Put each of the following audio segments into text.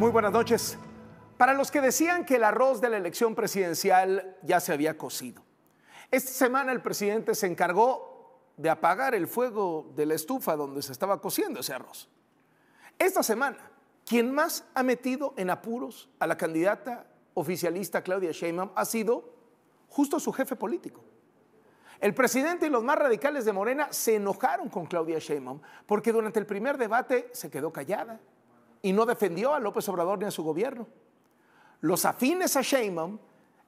Muy buenas noches. Para los que decían que el arroz de la elección presidencial ya se había cocido, esta semana el presidente se encargó de apagar el fuego de la estufa donde se estaba cociendo ese arroz. Esta semana, quien más ha metido en apuros a la candidata oficialista Claudia Sheinbaum ha sido justo su jefe político. El presidente y los más radicales de Morena se enojaron con Claudia Sheinbaum porque durante el primer debate se quedó callada, y no defendió a López Obrador ni a su gobierno. Los afines a Sheinbaum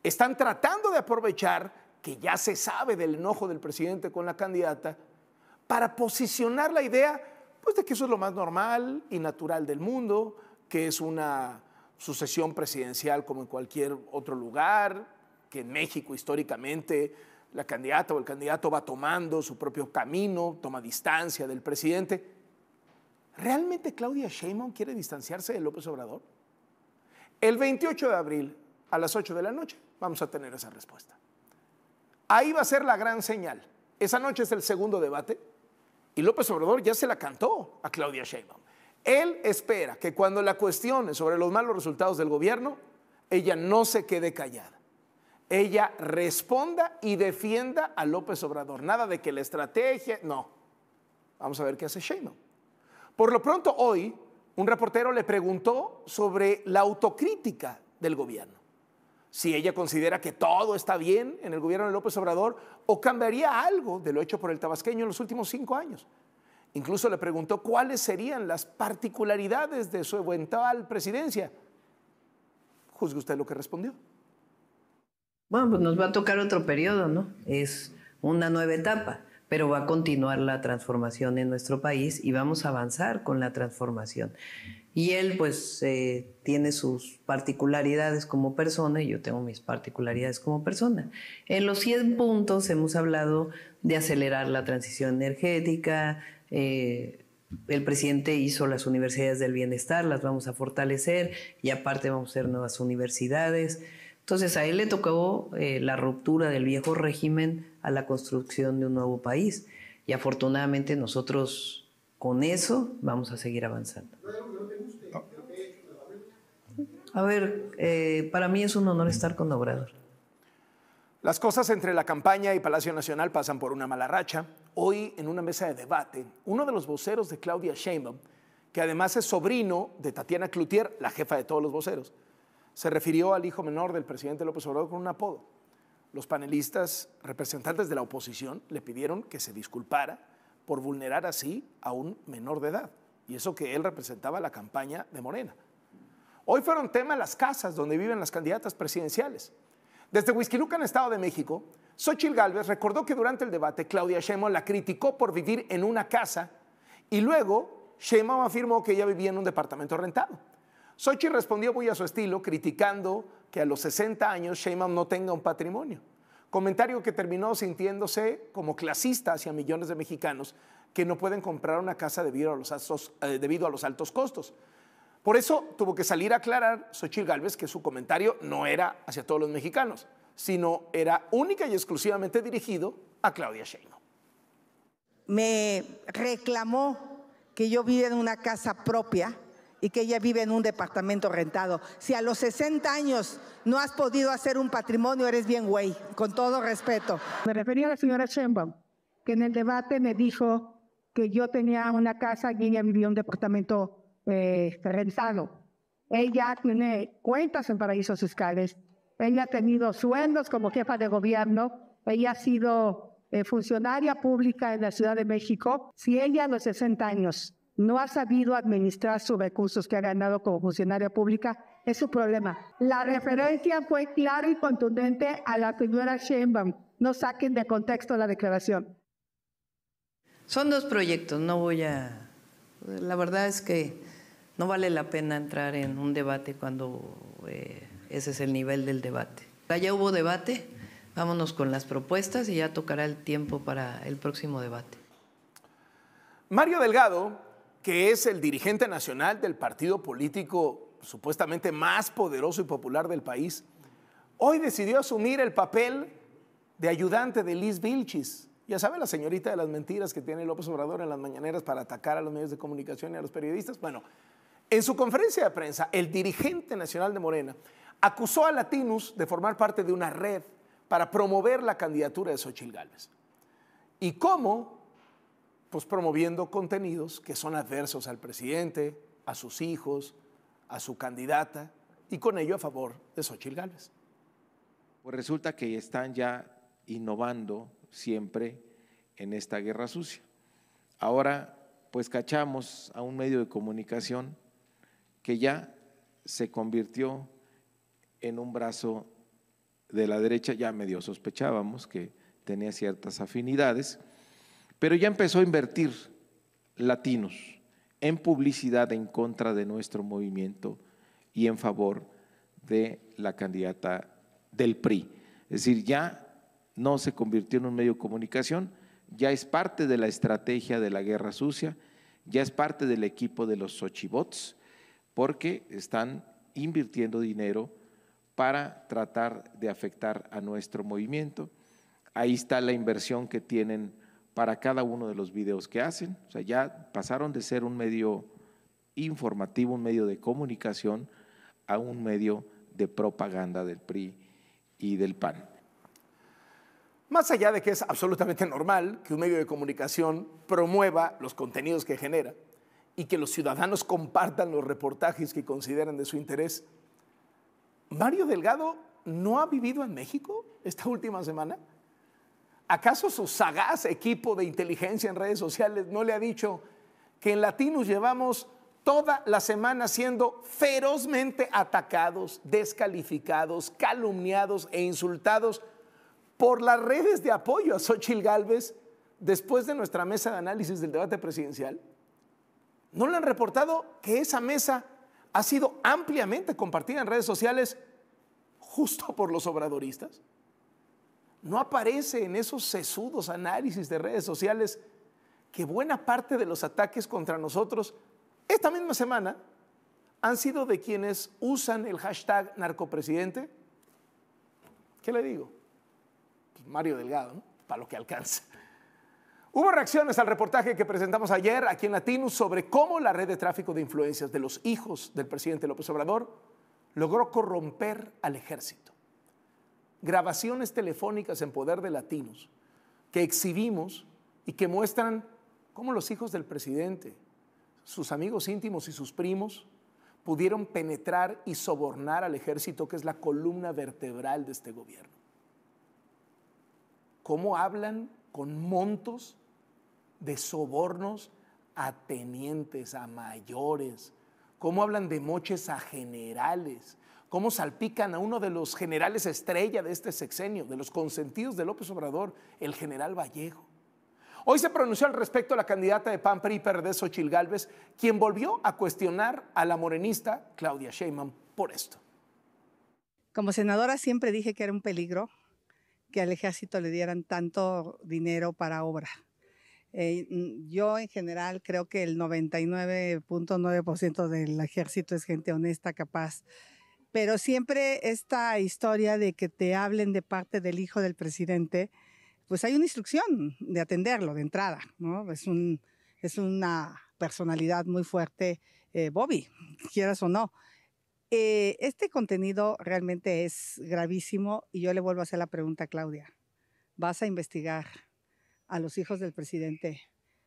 están tratando de aprovechar que ya se sabe del enojo del presidente con la candidata para posicionar la idea pues, de que eso es lo más normal y natural del mundo, que es una sucesión presidencial como en cualquier otro lugar, que en México históricamente la candidata o el candidato va tomando su propio camino, toma distancia del presidente. ¿Realmente Claudia Sheinbaum quiere distanciarse de López Obrador? El 28 de abril a las 8 de la noche vamos a tener esa respuesta. Ahí va a ser la gran señal. Esa noche es el segundo debate y López Obrador ya se la cantó a Claudia Sheinbaum. Él espera que cuando la cuestione sobre los malos resultados del gobierno, ella no se quede callada. Ella responda y defienda a López Obrador. Nada de que la estrategia, no. Vamos a ver qué hace Sheinbaum. Por lo pronto hoy, un reportero le preguntó sobre la autocrítica del gobierno. Si ella considera que todo está bien en el gobierno de López Obrador o cambiaría algo de lo hecho por el tabasqueño en los últimos cinco años. Incluso le preguntó cuáles serían las particularidades de su eventual presidencia. Juzgue usted lo que respondió. Bueno, pues nos va a tocar otro periodo, ¿no? Es una nueva etapa pero va a continuar la transformación en nuestro país y vamos a avanzar con la transformación. Y él pues eh, tiene sus particularidades como persona y yo tengo mis particularidades como persona. En los 100 puntos hemos hablado de acelerar la transición energética, eh, el presidente hizo las universidades del bienestar, las vamos a fortalecer y aparte vamos a hacer nuevas universidades. Entonces a él le tocó eh, la ruptura del viejo régimen a la construcción de un nuevo país. Y afortunadamente nosotros con eso vamos a seguir avanzando. A ver, eh, para mí es un honor estar con Obrador. Las cosas entre la campaña y Palacio Nacional pasan por una mala racha. Hoy, en una mesa de debate, uno de los voceros de Claudia Sheinbaum, que además es sobrino de Tatiana Cloutier, la jefa de todos los voceros, se refirió al hijo menor del presidente López Obrador con un apodo. Los panelistas, representantes de la oposición, le pidieron que se disculpara por vulnerar así a un menor de edad, y eso que él representaba la campaña de Morena. Hoy fueron temas las casas donde viven las candidatas presidenciales. Desde el Estado de México, Xochil Gálvez recordó que durante el debate Claudia Sheinbaum la criticó por vivir en una casa y luego Sheinbaum afirmó que ella vivía en un departamento rentado. Sochi respondió muy a su estilo, criticando que a los 60 años Sheinbaum no tenga un patrimonio. Comentario que terminó sintiéndose como clasista hacia millones de mexicanos que no pueden comprar una casa debido a los, altos, eh, debido a los altos costos. Por eso tuvo que salir a aclarar Sochi Gálvez que su comentario no era hacia todos los mexicanos, sino era única y exclusivamente dirigido a Claudia Sheinbaum. Me reclamó que yo vivía en una casa propia y que ella vive en un departamento rentado. Si a los 60 años no has podido hacer un patrimonio, eres bien güey, con todo respeto. Me refería a la señora Sheinbaum, que en el debate me dijo que yo tenía una casa y ella vivía en un departamento eh, rentado. Ella tiene cuentas en paraísos fiscales, ella ha tenido sueldos como jefa de gobierno, ella ha sido eh, funcionaria pública en la Ciudad de México. Si ella a los 60 años no ha sabido administrar sus recursos que ha ganado como funcionaria pública, es su problema. La referencia fue clara y contundente a la señora Sheinbaum. No saquen de contexto la declaración. Son dos proyectos, no voy a... La verdad es que no vale la pena entrar en un debate cuando eh, ese es el nivel del debate. Ya hubo debate, vámonos con las propuestas y ya tocará el tiempo para el próximo debate. Mario Delgado que es el dirigente nacional del partido político supuestamente más poderoso y popular del país, hoy decidió asumir el papel de ayudante de Liz Vilchis. Ya sabe la señorita de las mentiras que tiene López Obrador en las mañaneras para atacar a los medios de comunicación y a los periodistas. Bueno, en su conferencia de prensa, el dirigente nacional de Morena acusó a Latinus de formar parte de una red para promover la candidatura de Xochitl Gálvez. Y cómo pues promoviendo contenidos que son adversos al presidente, a sus hijos, a su candidata y con ello a favor de Xochitl Gálvez. Pues resulta que están ya innovando siempre en esta guerra sucia. Ahora, pues cachamos a un medio de comunicación que ya se convirtió en un brazo de la derecha, ya medio sospechábamos que tenía ciertas afinidades, pero ya empezó a invertir latinos en publicidad en contra de nuestro movimiento y en favor de la candidata del PRI. Es decir, ya no se convirtió en un medio de comunicación, ya es parte de la estrategia de la guerra sucia, ya es parte del equipo de los Xochibots, porque están invirtiendo dinero para tratar de afectar a nuestro movimiento. Ahí está la inversión que tienen para cada uno de los videos que hacen. O sea, ya pasaron de ser un medio informativo, un medio de comunicación, a un medio de propaganda del PRI y del PAN. Más allá de que es absolutamente normal que un medio de comunicación promueva los contenidos que genera y que los ciudadanos compartan los reportajes que consideran de su interés, Mario Delgado no ha vivido en México esta última semana. ¿Acaso su sagaz equipo de inteligencia en redes sociales no le ha dicho que en Latinos llevamos toda la semana siendo ferozmente atacados, descalificados, calumniados e insultados por las redes de apoyo a Xochitl Gálvez después de nuestra mesa de análisis del debate presidencial? ¿No le han reportado que esa mesa ha sido ampliamente compartida en redes sociales justo por los obradoristas? no aparece en esos sesudos análisis de redes sociales que buena parte de los ataques contra nosotros esta misma semana han sido de quienes usan el hashtag narcopresidente? ¿Qué le digo? Pues Mario Delgado, ¿no? para lo que alcanza. Hubo reacciones al reportaje que presentamos ayer aquí en Latinus sobre cómo la red de tráfico de influencias de los hijos del presidente López Obrador logró corromper al ejército grabaciones telefónicas en poder de latinos que exhibimos y que muestran cómo los hijos del presidente, sus amigos íntimos y sus primos pudieron penetrar y sobornar al ejército que es la columna vertebral de este gobierno. ¿Cómo hablan con montos de sobornos a tenientes, a mayores? ¿Cómo hablan de moches a generales? cómo salpican a uno de los generales estrella de este sexenio, de los consentidos de López Obrador, el general Vallejo. Hoy se pronunció al respecto la candidata de PAN PRI de Xochil Gálvez, quien volvió a cuestionar a la morenista Claudia Sheinbaum por esto. Como senadora siempre dije que era un peligro que al ejército le dieran tanto dinero para obra. Eh, yo en general creo que el 99.9% del ejército es gente honesta, capaz, pero siempre esta historia de que te hablen de parte del hijo del presidente, pues hay una instrucción de atenderlo de entrada, ¿no? Es, un, es una personalidad muy fuerte, eh, Bobby, quieras o no. Eh, este contenido realmente es gravísimo y yo le vuelvo a hacer la pregunta a Claudia. ¿Vas a investigar a los hijos del presidente,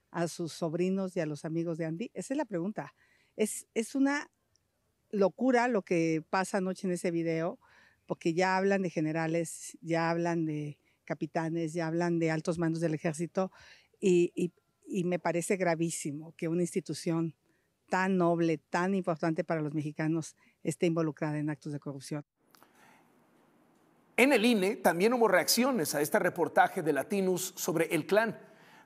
a sus sobrinos y a los amigos de Andy? Esa es la pregunta. Es, es una locura lo que pasa anoche en ese video, porque ya hablan de generales, ya hablan de capitanes, ya hablan de altos mandos del ejército y, me parece gravísimo que una institución tan noble, tan importante para los mexicanos esté involucrada en actos de corrupción. En el INE también hubo reacciones a este reportaje de Latinus sobre el clan.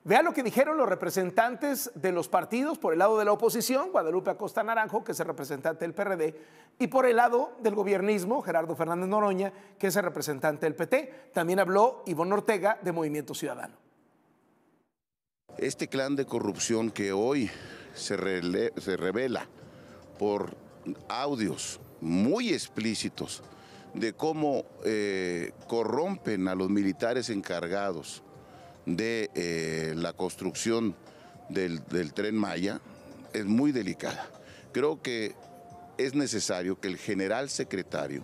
Vea lo que dijeron los representantes de los partidos por el lado de la oposición, Guadalupe Acosta Naranjo, que es el representante del PRD, y por el lado del gobiernismo, Gerardo Fernández Noroña, que es el representante del PT. También habló Ivonne Ortega de Movimiento Ciudadano. Este clan de corrupción que hoy se, revela por audios muy explícitos de cómo eh, corrompen a los militares encargados de eh, la construcción del, tren Maya es muy delicada. Creo que es necesario que el general secretario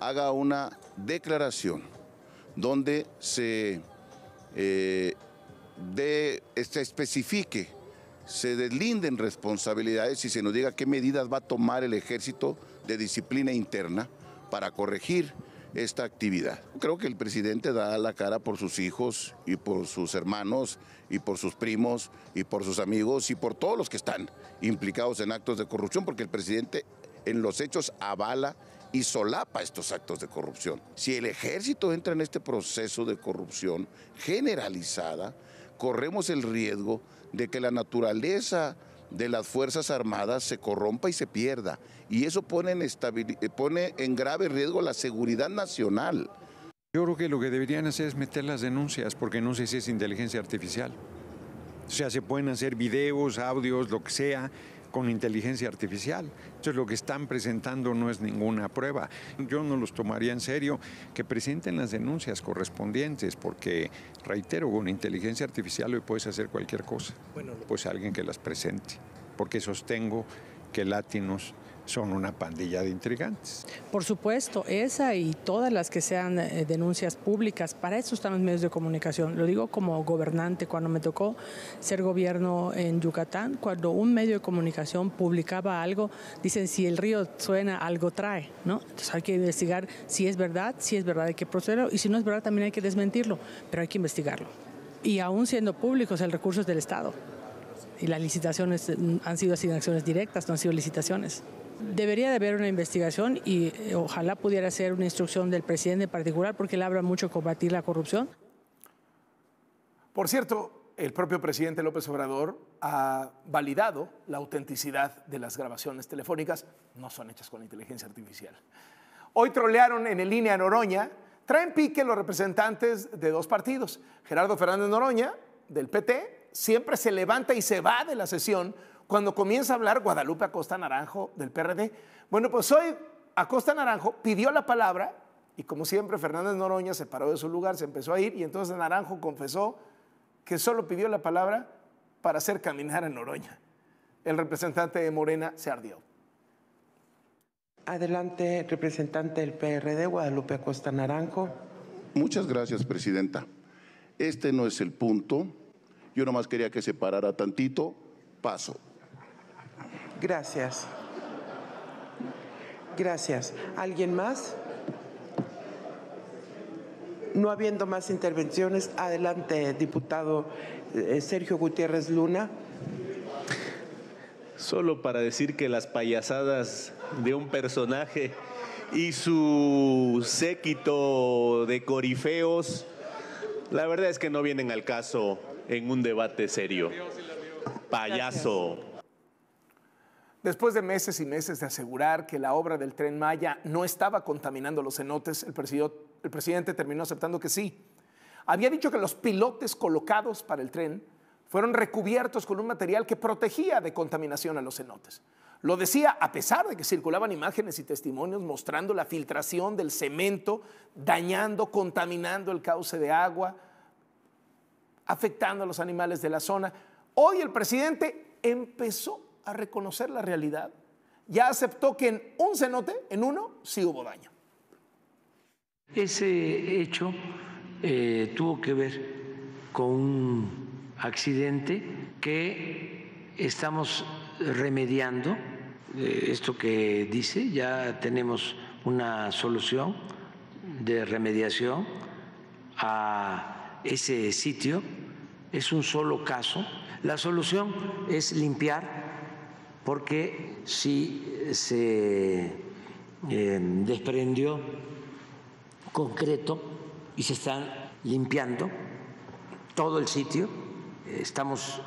haga una declaración donde se, eh, se especifique, se deslinden responsabilidades y se nos diga qué medidas va a tomar el ejército de disciplina interna para corregir esta actividad. Creo que el presidente da la cara por sus hijos y por sus hermanos y por sus primos y por sus amigos y por todos los que están implicados en actos de corrupción, porque el presidente en los hechos avala y solapa estos actos de corrupción. Si el ejército entra en este proceso de corrupción generalizada, corremos el riesgo de que la naturaleza de las Fuerzas Armadas se corrompa y se pierda. Y eso pone en, eh, pone en grave riesgo la seguridad nacional. Yo creo que lo que deberían hacer es meter las denuncias, porque no sé si es inteligencia artificial. O sea, se pueden hacer videos, audios, lo que sea, con inteligencia artificial. Entonces lo que están presentando no es ninguna prueba. Yo no los tomaría en serio que presenten las denuncias correspondientes, porque, reitero, con inteligencia artificial hoy puedes hacer cualquier cosa. pues alguien que las presente, porque sostengo que Latinos son una pandilla de intrigantes. Por supuesto, esa y todas las que sean eh, denuncias públicas, para eso están los medios de comunicación. Lo digo como gobernante, cuando me tocó ser gobierno en Yucatán, cuando un medio de comunicación publicaba algo, dicen si el río suena, algo trae, ¿no? Entonces hay que investigar si es verdad, si es verdad hay que procederlo y si no es verdad también hay que desmentirlo, pero hay que investigarlo. Y aún siendo públicos, el recurso es del Estado. Y las licitaciones mm, han sido asignaciones directas, no han sido licitaciones. Debería de haber una investigación y eh, ojalá pudiera ser una instrucción del presidente en particular porque le habla mucho combatir la corrupción. Por cierto, el propio presidente López Obrador ha validado la autenticidad de las grabaciones telefónicas, no son hechas con inteligencia artificial. Hoy trolearon en el línea Noroña, traen pique los representantes de dos partidos. Gerardo Fernández Noroña, del PT, siempre se levanta y se va de la sesión cuando comienza a hablar Guadalupe Acosta Naranjo del PRD. Bueno, pues hoy Acosta Naranjo pidió la palabra y como siempre Fernández Noroña se paró de su lugar, se empezó a ir y entonces Naranjo confesó que solo pidió la palabra para hacer caminar a Noroña. El representante de Morena se ardió. Adelante, representante del PRD, Guadalupe Acosta Naranjo. Muchas gracias, presidenta. Este no es el punto. Yo nomás quería que se parara tantito. Paso. Gracias. Gracias. ¿Alguien más? No habiendo más intervenciones, adelante, diputado eh, Sergio Gutiérrez Luna. Solo para decir que las payasadas de un personaje y su séquito de corifeos, la verdad es que no vienen al caso en un debate serio. Payaso. Después de meses y meses de asegurar que la obra del tren Maya no estaba contaminando los cenotes, el, presidente terminó aceptando que sí. Había dicho que los pilotes colocados para el tren fueron recubiertos con un material que protegía de contaminación a los cenotes. Lo decía a pesar de que circulaban imágenes y testimonios mostrando la filtración del cemento, dañando, contaminando el cauce de agua, afectando a los animales de la zona. Hoy el presidente empezó a reconocer la realidad. Ya aceptó que en un cenote, en uno, sí hubo daño. Ese hecho eh, tuvo que ver con un accidente que estamos remediando. Eh, esto que dice, ya tenemos una solución de remediación a ese sitio. Es un solo caso. La solución es limpiar porque si eh, se eh, desprendió concreto y se están limpiando todo el sitio. Estamos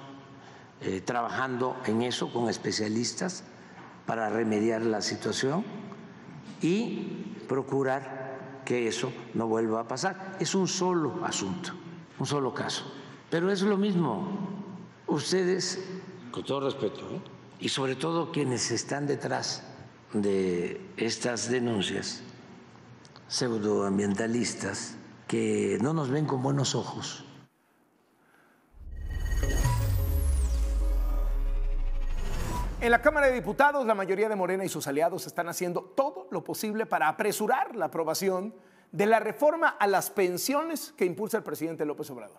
eh, trabajando en eso con especialistas para remediar la situación y procurar que eso no vuelva a pasar. Es un solo asunto, un solo caso. Pero es lo mismo. Ustedes, con todo respeto, ¿eh? y sobre todo quienes están detrás de estas denuncias pseudoambientalistas que no nos ven con buenos ojos. En la Cámara de Diputados, la mayoría de Morena y sus aliados están haciendo todo lo posible para apresurar la aprobación de la reforma a las pensiones que impulsa el presidente López Obrador.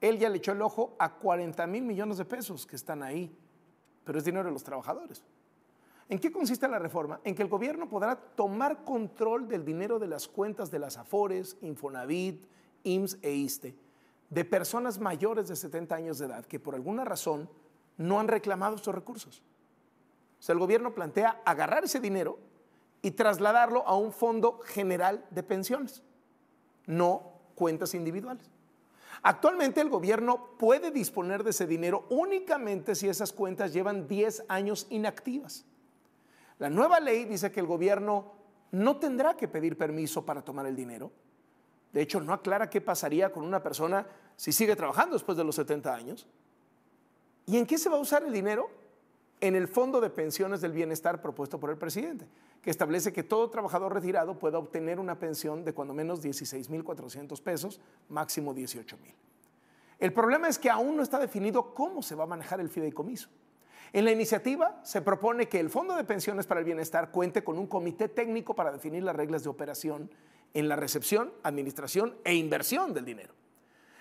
Él ya le echó el ojo a 40 mil millones de pesos que están ahí pero es dinero de los trabajadores. ¿En qué consiste la reforma? En que el gobierno podrá tomar control del dinero de las cuentas de las AFORES, Infonavit, IMSS e ISTE, de personas mayores de 70 años de edad que por alguna razón no han reclamado estos recursos. O sea, el gobierno plantea agarrar ese dinero y trasladarlo a un fondo general de pensiones, no cuentas individuales. Actualmente el gobierno puede disponer de ese dinero únicamente si esas cuentas llevan 10 años inactivas. La nueva ley dice que el gobierno no tendrá que pedir permiso para tomar el dinero. De hecho, no aclara qué pasaría con una persona si sigue trabajando después de los 70 años. ¿Y en qué se va a usar el dinero? En el fondo de pensiones del bienestar propuesto por el presidente, que establece que todo trabajador retirado pueda obtener una pensión de cuando menos 16.400 pesos, máximo 18.000. El problema es que aún no está definido cómo se va a manejar el fideicomiso. En la iniciativa se propone que el Fondo de Pensiones para el Bienestar cuente con un comité técnico para definir las reglas de operación en la recepción, administración e inversión del dinero.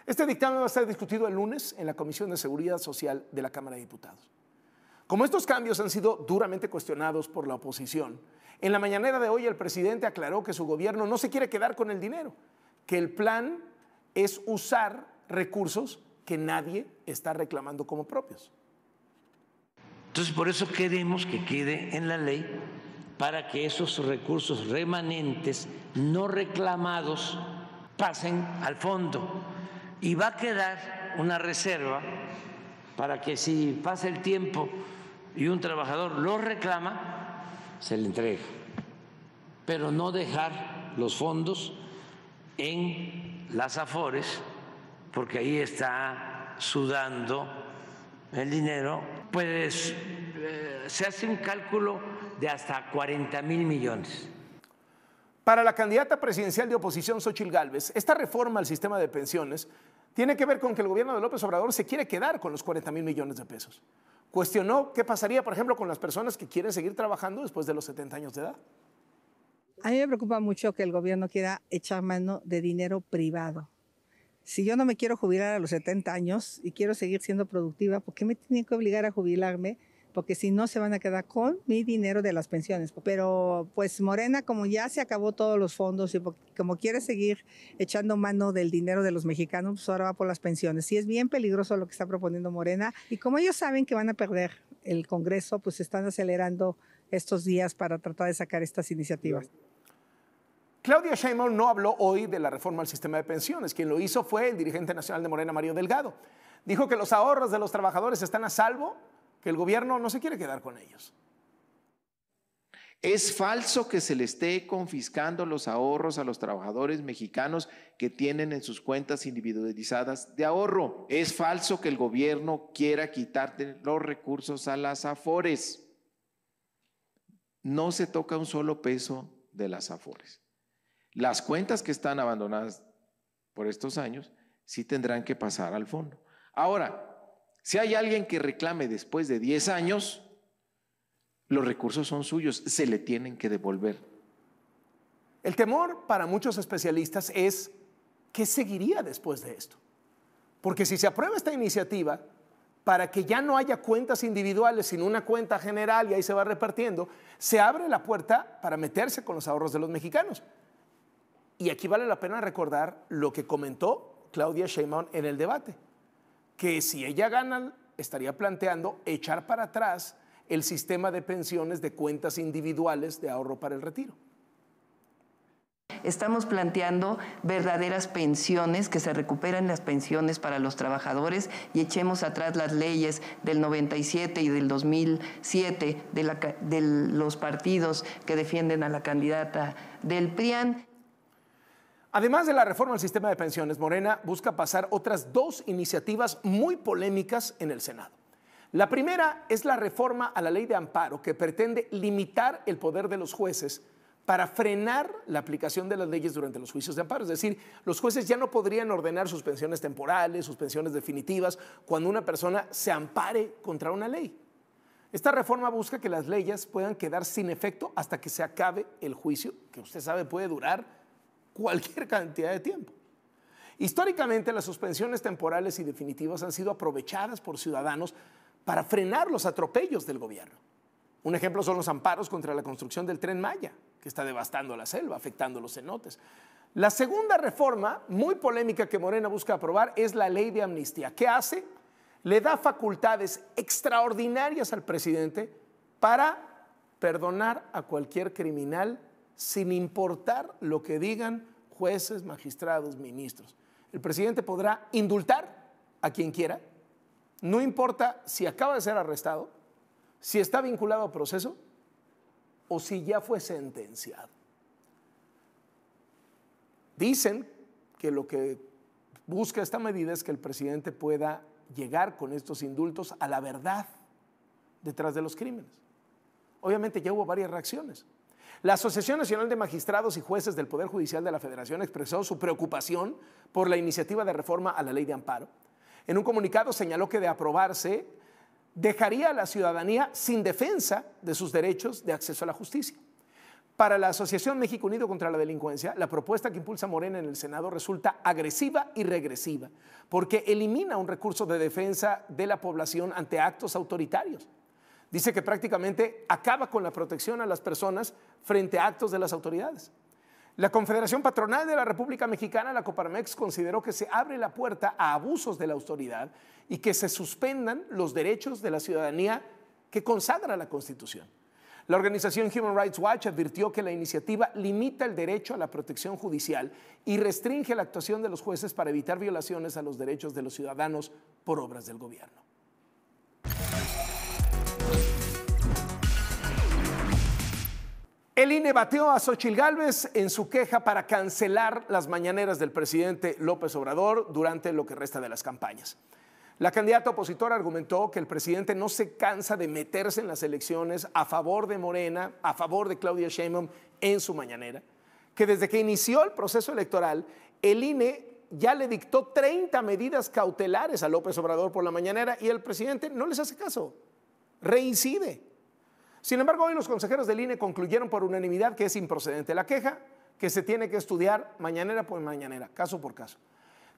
Este dictamen va a ser discutido el lunes en la Comisión de Seguridad Social de la Cámara de Diputados. Como estos cambios han sido duramente cuestionados por la oposición, en la mañanera de hoy el presidente aclaró que su gobierno no se quiere quedar con el dinero, que el plan es usar recursos que nadie está reclamando como propios. Entonces, por eso queremos que quede en la ley para que esos recursos remanentes no reclamados pasen al fondo. Y va a quedar una reserva para que si pasa el tiempo y un trabajador lo reclama, se le entrega. Pero no dejar los fondos en las afores, porque ahí está sudando el dinero, pues eh, se hace un cálculo de hasta 40 mil millones. Para la candidata presidencial de oposición, Xochil Gálvez, esta reforma al sistema de pensiones tiene que ver con que el gobierno de López Obrador se quiere quedar con los 40 mil millones de pesos. Cuestionó qué pasaría, por ejemplo, con las personas que quieren seguir trabajando después de los 70 años de edad. A mí me preocupa mucho que el gobierno quiera echar mano de dinero privado. Si yo no me quiero jubilar a los 70 años y quiero seguir siendo productiva, ¿por qué me tienen que obligar a jubilarme? porque si no se van a quedar con mi dinero de las pensiones. Pero pues Morena, como ya se acabó todos los fondos y como quiere seguir echando mano del dinero de los mexicanos, pues ahora va por las pensiones. Y es bien peligroso lo que está proponiendo Morena y como ellos saben que van a perder el Congreso, pues están acelerando estos días para tratar de sacar estas iniciativas. Claudia Sheinbaum no habló hoy de la reforma al sistema de pensiones. Quien lo hizo fue el dirigente nacional de Morena, Mario Delgado. Dijo que los ahorros de los trabajadores están a salvo el gobierno no se quiere quedar con ellos. Es falso que se le esté confiscando los ahorros a los trabajadores mexicanos que tienen en sus cuentas individualizadas de ahorro. Es falso que el gobierno quiera quitarte los recursos a las afores. No se toca un solo peso de las afores. Las cuentas que están abandonadas por estos años sí tendrán que pasar al fondo. Ahora, si hay alguien que reclame después de 10 años, los recursos son suyos, se le tienen que devolver. El temor para muchos especialistas es qué seguiría después de esto. Porque si se aprueba esta iniciativa, para que ya no haya cuentas individuales, sino una cuenta general y ahí se va repartiendo, se abre la puerta para meterse con los ahorros de los mexicanos. Y aquí vale la pena recordar lo que comentó Claudia Sheinbaum en el debate que si ella gana, estaría planteando echar para atrás el sistema de pensiones de cuentas individuales de ahorro para el retiro. Estamos planteando verdaderas pensiones, que se recuperen las pensiones para los trabajadores y echemos atrás las leyes del 97 y del 2007 de, de los partidos que defienden a la candidata del PRIAN. Además de la reforma al sistema de pensiones, Morena busca pasar otras dos iniciativas muy polémicas en el Senado. La primera es la reforma a la ley de amparo que pretende limitar el poder de los jueces para frenar la aplicación de las leyes durante los juicios de amparo. Es decir, los jueces ya no podrían ordenar suspensiones temporales, pensiones definitivas, cuando una persona se ampare contra una ley. Esta reforma busca que las leyes puedan quedar sin efecto hasta que se acabe el juicio, que usted sabe puede durar cualquier cantidad de tiempo. Históricamente las suspensiones temporales y definitivas han sido aprovechadas por ciudadanos para frenar los atropellos del gobierno. Un ejemplo son los amparos contra la construcción del tren Maya, que está devastando la selva, afectando los cenotes. La segunda reforma, muy polémica que Morena busca aprobar, es la ley de amnistía. ¿Qué hace? Le da facultades extraordinarias al presidente para perdonar a cualquier criminal sin importar lo que digan jueces, magistrados, ministros. El presidente podrá indultar a quien quiera, no importa si acaba de ser arrestado, si está vinculado a proceso o si ya fue sentenciado. Dicen que lo que busca esta medida es que el presidente pueda llegar con estos indultos a la verdad detrás de los crímenes. Obviamente ya hubo varias reacciones. La Asociación Nacional de Magistrados y Jueces del Poder Judicial de la Federación expresó su preocupación por la iniciativa de reforma a la ley de amparo. En un comunicado señaló que de aprobarse dejaría a la ciudadanía sin defensa de sus derechos de acceso a la justicia. Para la Asociación México Unido contra la Delincuencia, la propuesta que impulsa Morena en el Senado resulta agresiva y regresiva, porque elimina un recurso de defensa de la población ante actos autoritarios. Dice que prácticamente acaba con la protección a las personas frente a actos de las autoridades. La Confederación Patronal de la República Mexicana, la Coparmex, consideró que se abre la puerta a abusos de la autoridad y que se suspendan los derechos de la ciudadanía que consagra la Constitución. La organización Human Rights Watch advirtió que la iniciativa limita el derecho a la protección judicial y restringe la actuación de los jueces para evitar violaciones a los derechos de los ciudadanos por obras del gobierno. El INE bateó a Xochil Gálvez en su queja para cancelar las mañaneras del presidente López Obrador durante lo que resta de las campañas. La candidata opositora argumentó que el presidente no se cansa de meterse en las elecciones a favor de Morena, a favor de Claudia Sheinbaum en su mañanera, que desde que inició el proceso electoral, el INE ya le dictó 30 medidas cautelares a López Obrador por la mañanera y el presidente no les hace caso, reincide. Sin embargo, hoy los consejeros del INE concluyeron por unanimidad que es improcedente la queja, que se tiene que estudiar mañanera por mañanera, caso por caso.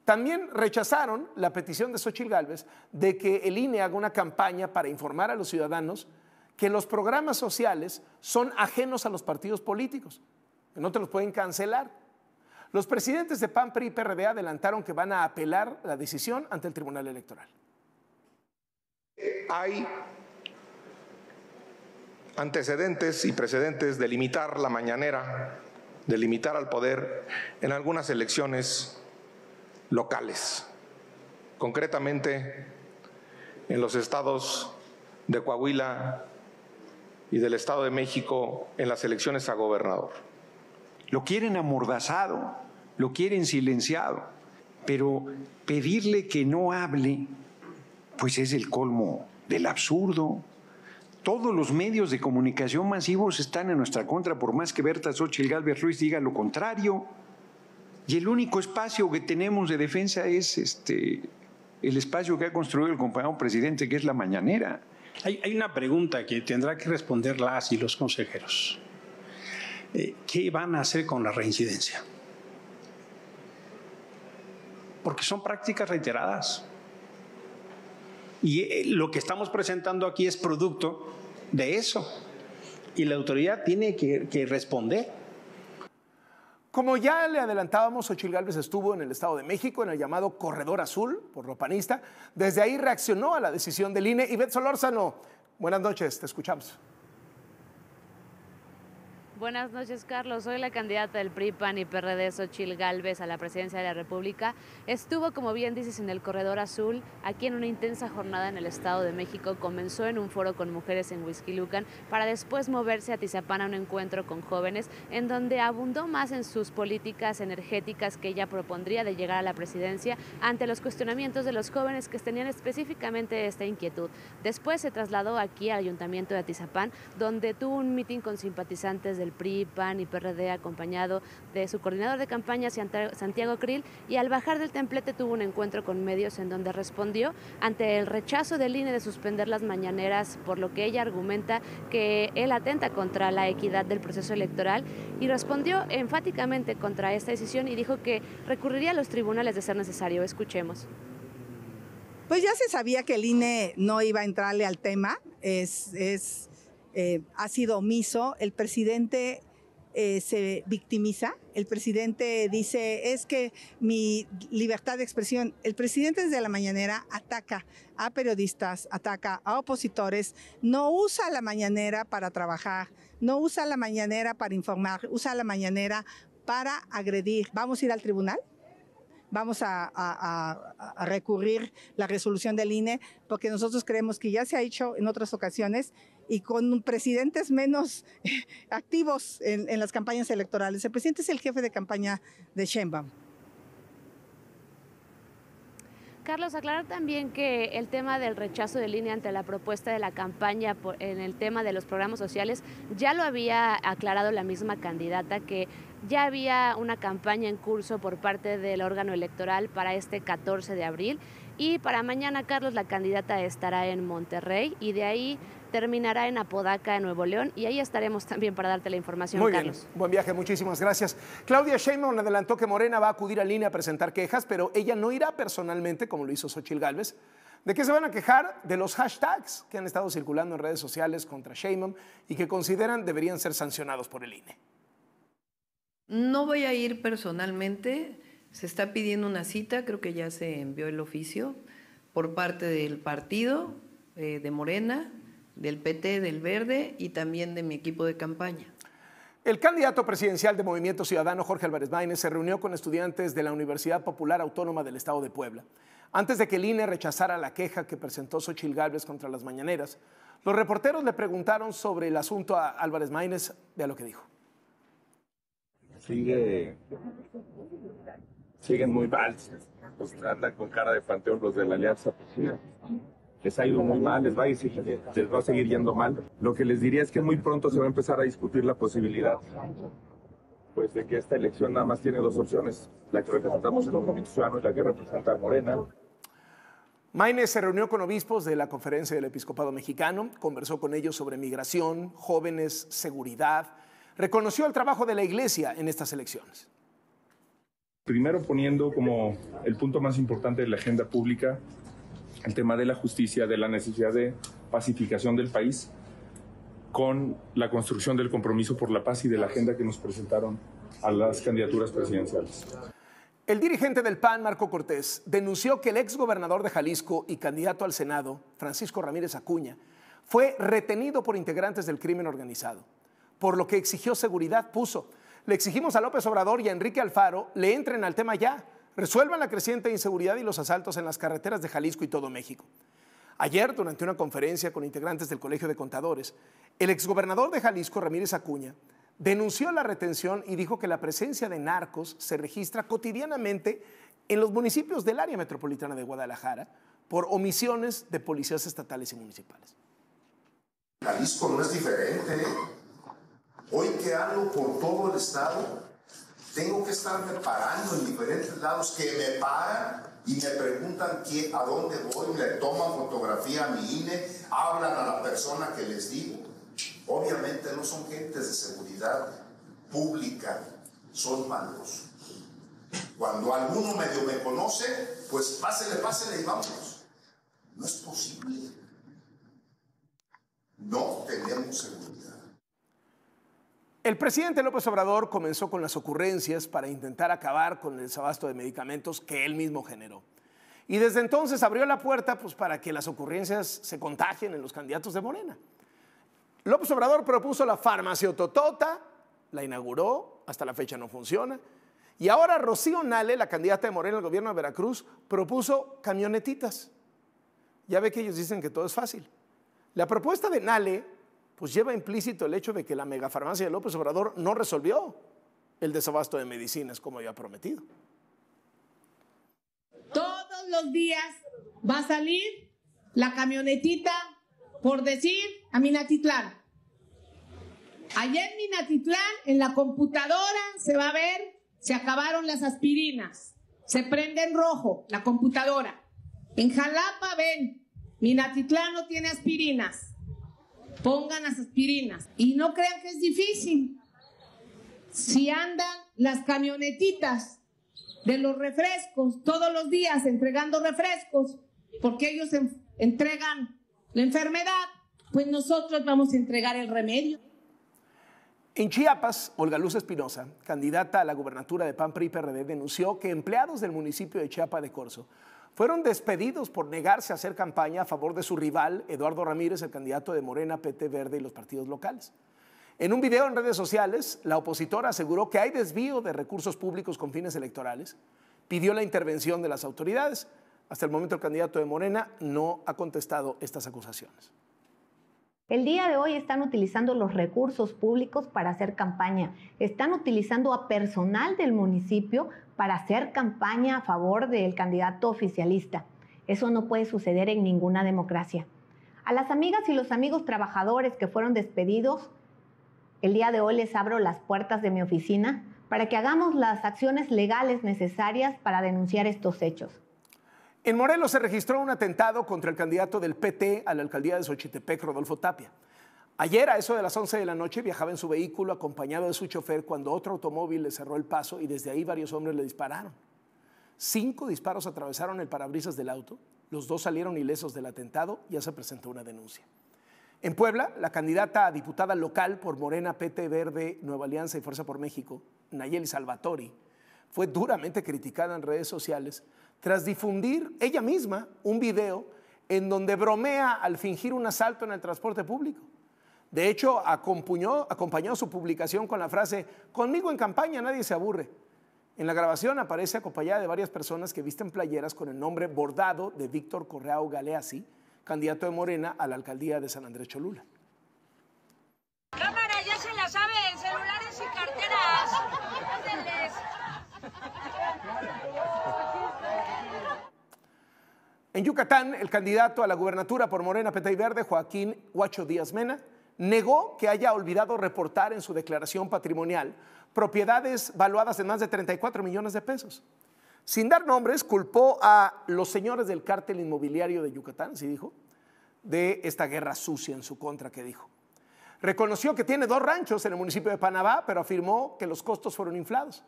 También rechazaron la petición de Xochil Gálvez de que el INE haga una campaña para informar a los ciudadanos que los programas sociales son ajenos a los partidos políticos, que no te los pueden cancelar. Los presidentes de PAN, PRI y PRD adelantaron que van a apelar la decisión ante el Tribunal Electoral. Hay antecedentes y precedentes de limitar la mañanera, de limitar al poder en algunas elecciones locales, concretamente en los estados de Coahuila y del Estado de México en las elecciones a gobernador. Lo quieren amordazado, lo quieren silenciado, pero pedirle que no hable, pues es el colmo del absurdo todos los medios de comunicación masivos están en nuestra contra, por más que Berta Xochitl Galvez Ruiz diga lo contrario. Y el único espacio que tenemos de defensa es este, el espacio que ha construido el compañero presidente, que es la mañanera. Hay, una pregunta que tendrá que responder las y los consejeros. Eh, ¿Qué van a hacer con la reincidencia? Porque son prácticas reiteradas. Y eh, lo que estamos presentando aquí es producto de eso. Y la autoridad tiene que, responder. Como ya le adelantábamos, Ochil Gálvez estuvo en el Estado de México en el llamado Corredor Azul por lo panista. Desde ahí reaccionó a la decisión del INE. Ivette Solórzano, buenas noches, te escuchamos. Buenas noches, Carlos. Soy la candidata del PRI, PAN y PRD, Xochil Gálvez, a la presidencia de la República. Estuvo, como bien dices, en el Corredor Azul, aquí en una intensa jornada en el Estado de México. Comenzó en un foro con mujeres en Lucan para después moverse a Tizapán a un encuentro con jóvenes, en donde abundó más en sus políticas energéticas que ella propondría de llegar a la presidencia ante los cuestionamientos de los jóvenes que tenían específicamente esta inquietud. Después se trasladó aquí al Ayuntamiento de Tizapán, donde tuvo un mitin con simpatizantes de el PRI, PAN y PRD, acompañado de su coordinador de campaña, Santiago Krill, y al bajar del templete tuvo un encuentro con medios en donde respondió ante el rechazo del INE de suspender las mañaneras, por lo que ella argumenta que él atenta contra la equidad del proceso electoral y respondió enfáticamente contra esta decisión y dijo que recurriría a los tribunales de ser necesario. Escuchemos. Pues ya se sabía que el INE no iba a entrarle al tema. Es, es eh, ha sido omiso, el presidente eh, se victimiza, el presidente dice, es que mi libertad de expresión, el presidente desde la mañanera ataca a periodistas, ataca a opositores, no usa la mañanera para trabajar, no usa la mañanera para informar, usa la mañanera para agredir. ¿Vamos a ir al tribunal? vamos a, recurrir la resolución del INE porque nosotros creemos que ya se ha hecho en otras ocasiones y con presidentes menos activos en, las campañas electorales. El presidente es el jefe de campaña de Sheinbaum. Carlos, aclarar también que el tema del rechazo de INE ante la propuesta de la campaña en el tema de los programas sociales ya lo había aclarado la misma candidata que ya había una campaña en curso por parte del órgano electoral para este 14 de abril y para mañana, Carlos, la candidata estará en Monterrey y de ahí terminará en Apodaca, en Nuevo León, y ahí estaremos también para darte la información, Muy Bien. Buen viaje, muchísimas gracias. Claudia Sheinbaum adelantó que Morena va a acudir al INE a presentar quejas, pero ella no irá personalmente, como lo hizo Xochil Gálvez. ¿De qué se van a quejar? De los hashtags que han estado circulando en redes sociales contra Sheinbaum y que consideran deberían ser sancionados por el INE. No voy a ir personalmente, se está pidiendo una cita, creo que ya se envió el oficio por parte del partido eh, de Morena, del PT, del Verde y también de mi equipo de campaña. El candidato presidencial de Movimiento Ciudadano, Jorge Álvarez Maínez, se reunió con estudiantes de la Universidad Popular Autónoma del Estado de Puebla. Antes de que el INE rechazara la queja que presentó Xochil Gálvez contra las mañaneras, los reporteros le preguntaron sobre el asunto a Álvarez Maínez. Vea lo que dijo sigue, siguen muy mal, pues andan con cara de panteón los de la alianza, les ha ido muy mal, les va, a seguir, les va a seguir yendo mal. Lo que les diría es que muy pronto se va a empezar a discutir la posibilidad pues de que esta elección nada más tiene dos opciones, la que representamos en los ciudadano y la que representa Morena. Maine se reunió con obispos de la Conferencia del Episcopado Mexicano, conversó con ellos sobre migración, jóvenes, seguridad, reconoció el trabajo de la Iglesia en estas elecciones. Primero poniendo como el punto más importante de la agenda pública el tema de la justicia, de la necesidad de pacificación del país, con la construcción del compromiso por la paz y de la agenda que nos presentaron a las candidaturas presidenciales. El dirigente del PAN, Marco Cortés, denunció que el exgobernador de Jalisco y candidato al Senado, Francisco Ramírez Acuña, fue retenido por integrantes del crimen organizado por lo que exigió seguridad, puso. Le exigimos a López Obrador y a Enrique Alfaro, le entren al tema ya, resuelvan la creciente inseguridad y los asaltos en las carreteras de Jalisco y todo México. Ayer, durante una conferencia con integrantes del Colegio de Contadores, el exgobernador de Jalisco, Ramírez Acuña, denunció la retención y dijo que la presencia de narcos se registra cotidianamente en los municipios del área metropolitana de Guadalajara por omisiones de policías estatales y municipales. Jalisco no es diferente Hoy que ando por todo el estado, tengo que estarme parando en diferentes lados que me paran y me preguntan a dónde voy, le toman fotografía a mi INE, hablan a la persona que les digo. Obviamente no son gentes de seguridad pública, son malos. Cuando alguno medio me conoce, pues pásele, pásele y vámonos. No es posible. No tenemos seguridad. El presidente López Obrador comenzó con las ocurrencias para intentar acabar con el desabasto de medicamentos que él mismo generó. Y desde entonces abrió la puerta pues, para que las ocurrencias se contagien en los candidatos de Morena. López Obrador propuso la farmacia farmaciototota, la inauguró, hasta la fecha no funciona. Y ahora Rocío Nale, la candidata de Morena al gobierno de Veracruz, propuso camionetitas. Ya ve que ellos dicen que todo es fácil. La propuesta de Nale pues lleva implícito el hecho de que la megafarmacia de López Obrador no resolvió el desabasto de medicinas como había prometido. Todos los días va a salir la camionetita, por decir, a Minatitlán. ayer en Minatitlán, en la computadora, se va a ver, se acabaron las aspirinas, se prende en rojo la computadora. En Jalapa, ven, Minatitlán no tiene aspirinas. Pongan las aspirinas. Y no crean que es difícil. Si andan las camionetitas de los refrescos todos los días entregando refrescos, porque ellos entregan la enfermedad, pues nosotros vamos a entregar el remedio. En Chiapas, Olga Luz Espinosa, candidata a la gubernatura de PAN PRI PRD, denunció que empleados del municipio de Chiapa de Corzo fueron despedidos por negarse a hacer campaña a favor de su rival, Eduardo Ramírez, el candidato de Morena, PT Verde y los partidos locales. En un video en redes sociales, la opositora aseguró que hay desvío de recursos públicos con fines electorales, pidió la intervención de las autoridades. Hasta el momento el candidato de Morena no ha contestado estas acusaciones. El día de hoy están utilizando los recursos públicos para hacer campaña, están utilizando a personal del municipio para hacer campaña a favor del candidato oficialista. Eso no puede suceder en ninguna democracia. A las amigas y los amigos trabajadores que fueron despedidos, el día de hoy les abro las puertas de mi oficina para que hagamos las acciones legales necesarias para denunciar estos hechos. En Morelos se registró un atentado contra el candidato del PT a la alcaldía de Xochitepec, Rodolfo Tapia. Ayer, a eso de las 11 de la noche, viajaba en su vehículo acompañado de su chofer cuando otro automóvil le cerró el paso y desde ahí varios hombres le dispararon. Cinco disparos atravesaron el parabrisas del auto, los dos salieron ilesos del atentado, ya se presentó una denuncia. En Puebla, la candidata a diputada local por Morena, PT Verde, Nueva Alianza y Fuerza por México, Nayeli Salvatori, fue duramente criticada en redes sociales tras difundir ella misma un video en donde bromea al fingir un asalto en el transporte público. De hecho, acompañó, su publicación con la frase, conmigo en campaña nadie se aburre. En la grabación aparece acompañada de varias personas que visten playeras con el nombre bordado de Víctor Correao Galeazzi, candidato de Morena a la alcaldía de San Andrés Cholula. Cámara, ya se la En Yucatán, el candidato a la gubernatura por Morena, Peta y Verde, Joaquín Huacho Díaz Mena, negó que haya olvidado reportar en su declaración patrimonial propiedades valuadas en más de 34 millones de pesos. Sin dar nombres, culpó a los señores del cártel inmobiliario de Yucatán, sí dijo, de esta guerra sucia en su contra que dijo. Reconoció que tiene dos ranchos en el municipio de Panamá, pero afirmó que los costos fueron inflados.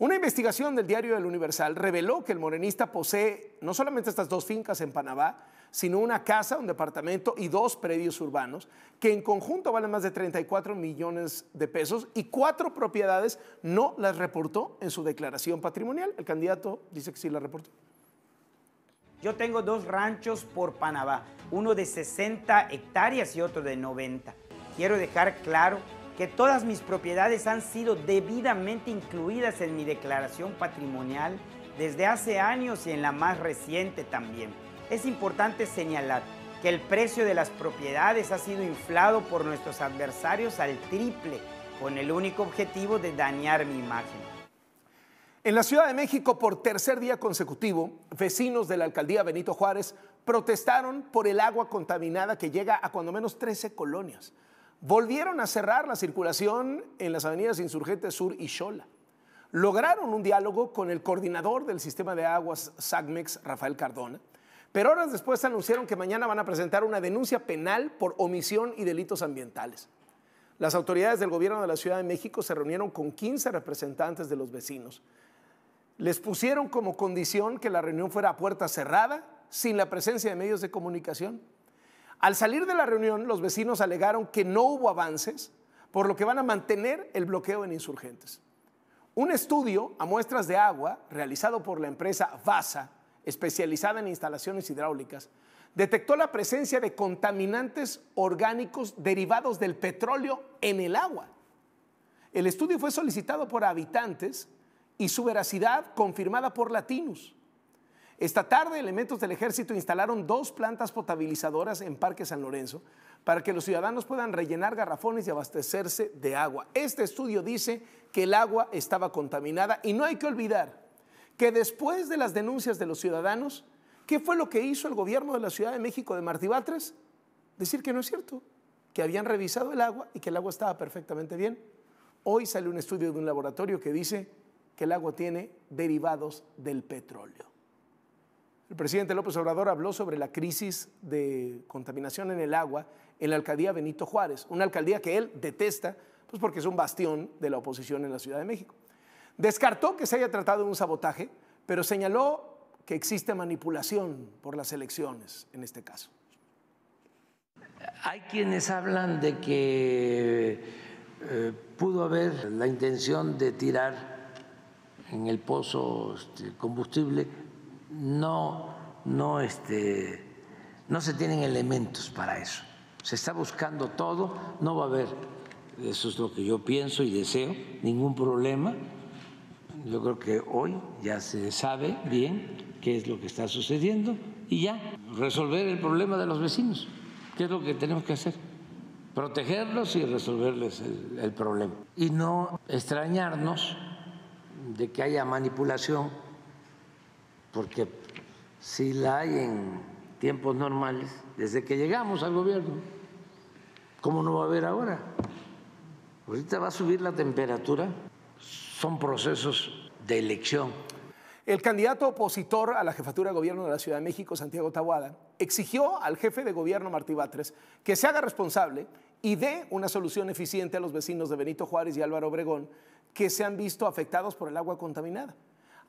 Una investigación del diario El Universal reveló que el morenista posee no solamente estas dos fincas en Panamá, sino una casa, un departamento y dos predios urbanos que en conjunto valen más de 34 millones de pesos y cuatro propiedades no las reportó en su declaración patrimonial. El candidato dice que sí las reportó. Yo tengo dos ranchos por Panamá, uno de 60 hectáreas y otro de 90. Quiero dejar claro que todas mis propiedades han sido debidamente incluidas en mi declaración patrimonial desde hace años y en la más reciente también. Es importante señalar que el precio de las propiedades ha sido inflado por nuestros adversarios al triple, con el único objetivo de dañar mi imagen. En la Ciudad de México, por tercer día consecutivo, vecinos de la alcaldía Benito Juárez protestaron por el agua contaminada que llega a cuando menos 13 colonias. Volvieron a cerrar la circulación en las avenidas Insurgentes Sur y Xola. Lograron un diálogo con el coordinador del sistema de aguas SACMEX, Rafael Cardona, pero horas después anunciaron que mañana van a presentar una denuncia penal por omisión y delitos ambientales. Las autoridades del gobierno de la Ciudad de México se reunieron con 15 representantes de los vecinos. Les pusieron como condición que la reunión fuera a puerta cerrada, sin la presencia de medios de comunicación. Al salir de la reunión, los vecinos alegaron que no hubo avances, por lo que van a mantener el bloqueo en insurgentes. Un estudio a muestras de agua realizado por la empresa VASA, especializada en instalaciones hidráulicas, detectó la presencia de contaminantes orgánicos derivados del petróleo en el agua. El estudio fue solicitado por habitantes y su veracidad confirmada por Latinus. Esta tarde, elementos del ejército instalaron dos plantas potabilizadoras en Parque San Lorenzo para que los ciudadanos puedan rellenar garrafones y abastecerse de agua. Este estudio dice que el agua estaba contaminada y no hay que olvidar que después de las denuncias de los ciudadanos, ¿qué fue lo que hizo el gobierno de la Ciudad de México de Martí Batres? Decir que no es cierto, que habían revisado el agua y que el agua estaba perfectamente bien. Hoy sale un estudio de un laboratorio que dice que el agua tiene derivados del petróleo. El presidente López Obrador habló sobre la crisis de contaminación en el agua en la alcaldía Benito Juárez, una alcaldía que él detesta, pues porque es un bastión de la oposición en la Ciudad de México. Descartó que se haya tratado de un sabotaje, pero señaló que existe manipulación por las elecciones en este caso. Hay quienes hablan de que eh, pudo haber la intención de tirar en el pozo este, combustible no, no, este, no se tienen elementos para eso. Se está buscando todo, no va a haber, eso es lo que yo pienso y deseo, ningún problema. Yo creo que hoy ya se sabe bien qué es lo que está sucediendo y ya resolver el problema de los vecinos, qué es lo que tenemos que hacer protegerlos y resolverles el, el, problema. Y no extrañarnos de que haya manipulación porque si la hay en tiempos normales, desde que llegamos al gobierno. ¿Cómo no va a haber ahora? Ahorita va a subir la temperatura. Son procesos de elección. El candidato opositor a la jefatura de gobierno de la Ciudad de México, Santiago Tahuada, exigió al jefe de gobierno, Martí Batres, que se haga responsable y dé una solución eficiente a los vecinos de Benito Juárez y Álvaro Obregón que se han visto afectados por el agua contaminada.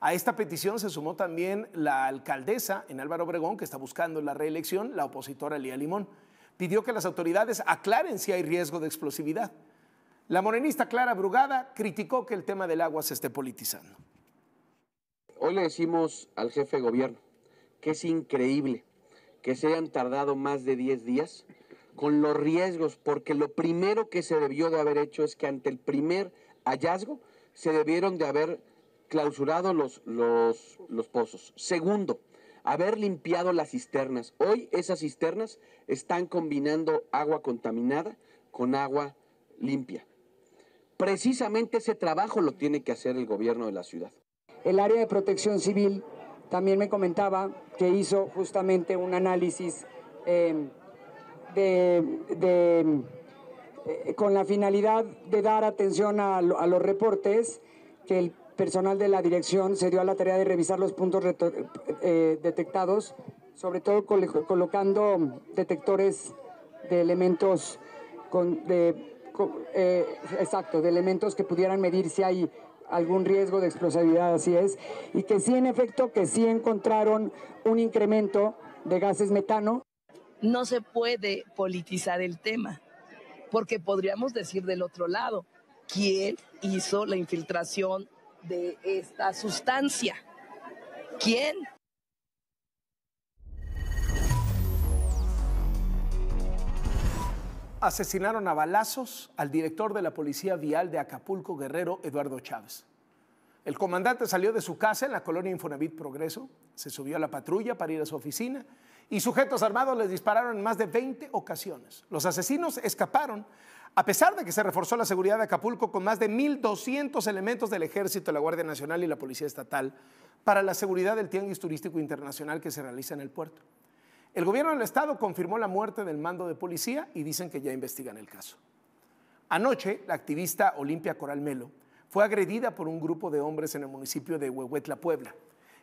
A esta petición se sumó también la alcaldesa en Álvaro Obregón, que está buscando la reelección, la opositora Lía Limón. Pidió que las autoridades aclaren si hay riesgo de explosividad. La morenista Clara Brugada criticó que el tema del agua se esté politizando. Hoy le decimos al jefe de gobierno que es increíble que se hayan tardado más de 10 días con los riesgos, porque lo primero que se debió de haber hecho es que ante el primer hallazgo se debieron de haber clausurado los, los, pozos. Segundo, haber limpiado las cisternas. Hoy esas cisternas están combinando agua contaminada con agua limpia. Precisamente ese trabajo lo tiene que hacer el gobierno de la ciudad. El área de protección civil también me comentaba que hizo justamente un análisis em, de, eh, con la finalidad de dar atención a, a los reportes que el personal de la dirección se dio a la tarea de revisar los puntos eh, detectados, sobre todo colocando detectores de elementos eh, exacto, de elementos que pudieran medir si hay algún riesgo de explosividad, así es, y que sí, en efecto, que sí encontraron un incremento de gases metano. No se puede politizar el tema, porque podríamos decir del otro lado, ¿quién hizo la infiltración de esta sustancia. ¿Quién? Asesinaron a balazos al director de la Policía Vial de Acapulco, Guerrero, Eduardo Chávez. El comandante salió de su casa en la colonia Infonavit Progreso, se subió a la patrulla para ir a su oficina y sujetos armados les dispararon en más de 20 ocasiones. Los asesinos escaparon a pesar de que se reforzó la seguridad de Acapulco con más de 1.200 elementos del Ejército, la Guardia Nacional y la Policía Estatal para la seguridad del tianguis turístico internacional que se realiza en el puerto. El gobierno del Estado confirmó la muerte del mando de policía y dicen que ya investigan el caso. Anoche, la activista Olimpia Coral Melo fue agredida por un grupo de hombres en el municipio de Huehuetla, Puebla.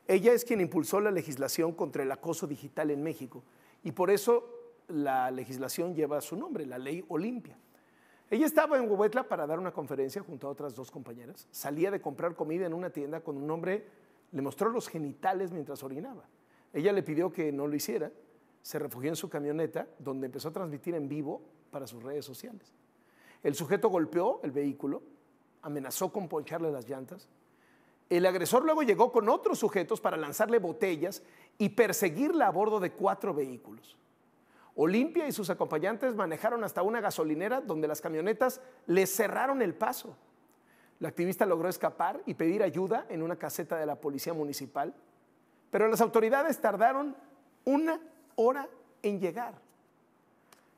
Ella es quien impulsó la legislación contra el acoso digital en México y por eso la legislación lleva su nombre, la ley Olimpia. Ella estaba en Huehuetla para dar una conferencia junto a otras dos compañeras. Salía de comprar comida en una tienda con un hombre, le mostró los genitales mientras orinaba. Ella le pidió que no lo hiciera, se refugió en su camioneta, donde empezó a transmitir en vivo para sus redes sociales. El sujeto golpeó el vehículo, amenazó con poncharle las llantas. El agresor luego llegó con otros sujetos para lanzarle botellas y perseguirla a bordo de cuatro vehículos. Olimpia y sus acompañantes manejaron hasta una gasolinera donde las camionetas le cerraron el paso. La activista logró escapar y pedir ayuda en una caseta de la policía municipal, pero las autoridades tardaron una hora en llegar.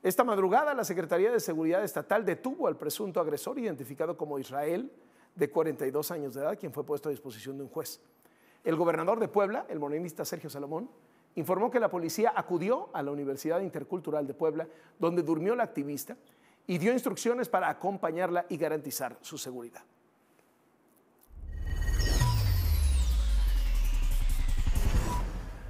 Esta madrugada la Secretaría de Seguridad Estatal detuvo al presunto agresor identificado como Israel, de 42 años de edad, quien fue puesto a disposición de un juez. El gobernador de Puebla, el morenista Sergio Salomón, informó que la policía acudió a la Universidad Intercultural de Puebla, donde durmió la activista, y dio instrucciones para acompañarla y garantizar su seguridad.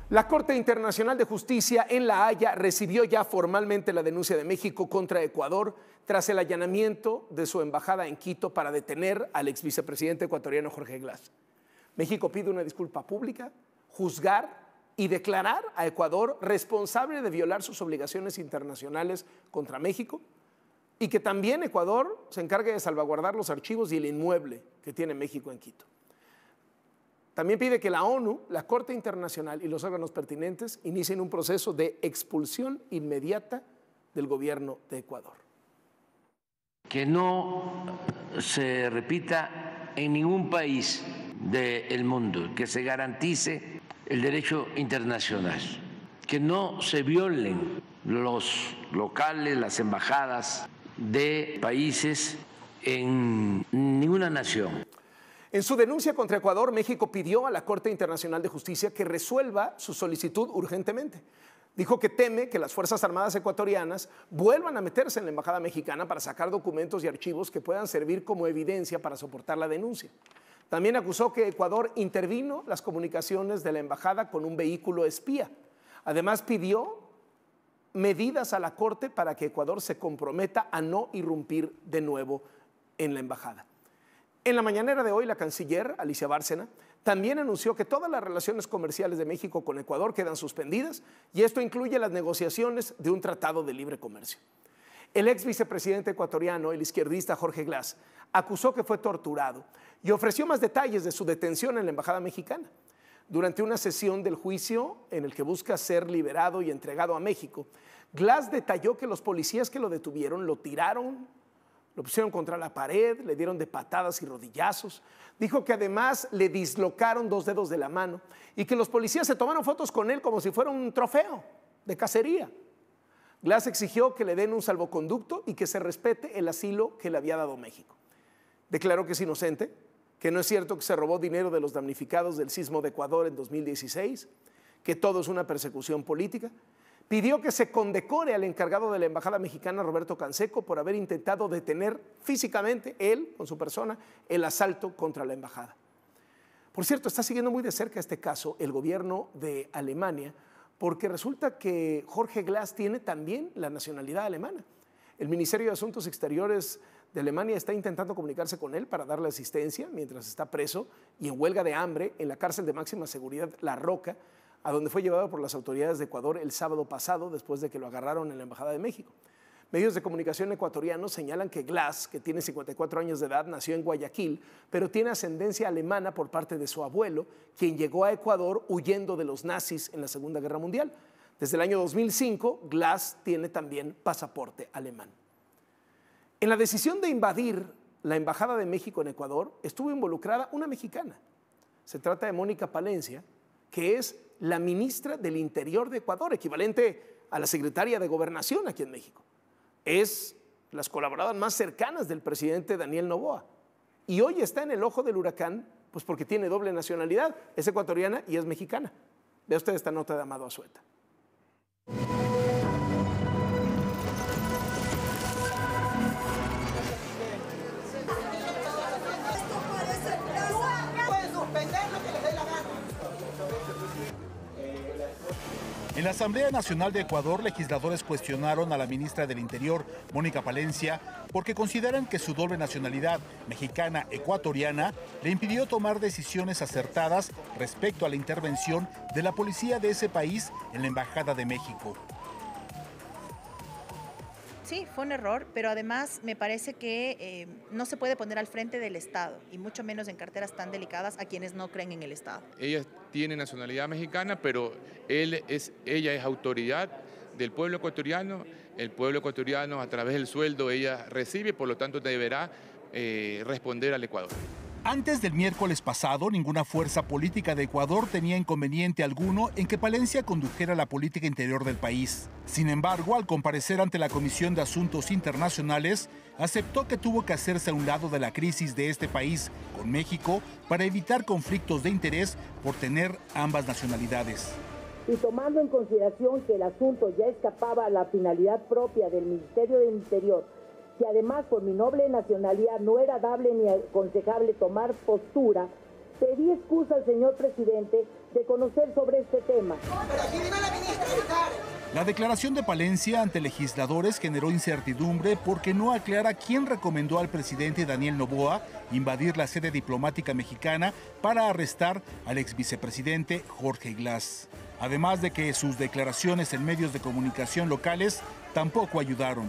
La Corte Internacional de Justicia en La Haya recibió ya formalmente la denuncia de México contra Ecuador tras el allanamiento de su embajada en Quito para detener al ex vicepresidente ecuatoriano Jorge Glass. México pide una disculpa pública, juzgar y declarar a Ecuador responsable de violar sus obligaciones internacionales contra México y que también Ecuador se encargue de salvaguardar los archivos y el inmueble que tiene México en Quito. También pide que la ONU, la Corte Internacional y los órganos pertinentes inicien un proceso de expulsión inmediata del gobierno de Ecuador. Que no se repita en ningún país del mundo, que se garantice el derecho internacional, que no se violen los locales, las embajadas de países en ninguna nación. En su denuncia contra Ecuador, México pidió a la Corte Internacional de Justicia que resuelva su solicitud urgentemente. Dijo que teme que las Fuerzas Armadas ecuatorianas vuelvan a meterse en la Embajada Mexicana para sacar documentos y archivos que puedan servir como evidencia para soportar la denuncia. También acusó que Ecuador intervino las comunicaciones de la embajada con un vehículo espía. Además pidió medidas a la Corte para que Ecuador se comprometa a no irrumpir de nuevo en la embajada. En la mañanera de hoy, la canciller Alicia Bárcena también anunció que todas las relaciones comerciales de México con Ecuador quedan suspendidas y esto incluye las negociaciones de un tratado de libre comercio. El ex vicepresidente ecuatoriano, el izquierdista Jorge Glass, acusó que fue torturado y ofreció más detalles de su detención en la Embajada Mexicana. Durante una sesión del juicio en el que busca ser liberado y entregado a México, Glass detalló que los policías que lo detuvieron lo tiraron, lo pusieron contra la pared, le dieron de patadas y rodillazos. Dijo que además le dislocaron dos dedos de la mano y que los policías se tomaron fotos con él como si fuera un trofeo de cacería. Glass exigió que le den un salvoconducto y que se respete el asilo que le había dado México. Declaró que es inocente, que no es cierto que se robó dinero de los damnificados del sismo de Ecuador en 2016, que todo es una persecución política. Pidió que se condecore al encargado de la Embajada Mexicana, Roberto Canseco, por haber intentado detener físicamente, él, con su persona, el asalto contra la Embajada. Por cierto, está siguiendo muy de cerca este caso el gobierno de Alemania, porque resulta que Jorge Glass tiene también la nacionalidad alemana. El Ministerio de Asuntos Exteriores de Alemania está intentando comunicarse con él para darle asistencia mientras está preso y en huelga de hambre en la cárcel de máxima seguridad La Roca, a donde fue llevado por las autoridades de Ecuador el sábado pasado después de que lo agarraron en la Embajada de México. Medios de comunicación ecuatorianos señalan que Glass, que tiene 54 años de edad, nació en Guayaquil, pero tiene ascendencia alemana por parte de su abuelo, quien llegó a Ecuador huyendo de los nazis en la Segunda Guerra Mundial. Desde el año 2005, Glass tiene también pasaporte alemán. En la decisión de invadir la Embajada de México en Ecuador estuvo involucrada una mexicana. Se trata de Mónica Palencia, que es la ministra del Interior de Ecuador, equivalente a la secretaria de Gobernación aquí en México es las colaboradoras más cercanas del presidente Daniel Novoa. Y hoy está en el ojo del huracán, pues porque tiene doble nacionalidad, es ecuatoriana y es mexicana. Vea usted esta nota de Amado Azueta. En la Asamblea Nacional de Ecuador, legisladores cuestionaron a la ministra del Interior, Mónica Palencia, porque consideran que su doble nacionalidad mexicana-ecuatoriana le impidió tomar decisiones acertadas respecto a la intervención de la policía de ese país en la Embajada de México. Sí, fue un error, pero además me parece que eh, no se puede poner al frente del Estado, y mucho menos en carteras tan delicadas a quienes no creen en el Estado. Ella tiene nacionalidad mexicana, pero él es, ella es autoridad del pueblo ecuatoriano, el pueblo ecuatoriano a través del sueldo ella recibe, por lo tanto deberá eh, responder al Ecuador. Antes del miércoles pasado, ninguna fuerza política de Ecuador tenía inconveniente alguno en que Palencia condujera la política interior del país. Sin embargo, al comparecer ante la Comisión de Asuntos Internacionales, aceptó que tuvo que hacerse a un lado de la crisis de este país con México para evitar conflictos de interés por tener ambas nacionalidades. Y tomando en consideración que el asunto ya escapaba a la finalidad propia del Ministerio del Interior, y además por mi noble nacionalidad no era dable ni aconsejable tomar postura, pedí excusa al señor presidente de conocer sobre este tema. La declaración de Palencia ante legisladores generó incertidumbre porque no aclara quién recomendó al presidente Daniel Novoa invadir la sede diplomática mexicana para arrestar al ex vicepresidente Jorge Glass. Además de que sus declaraciones en medios de comunicación locales tampoco ayudaron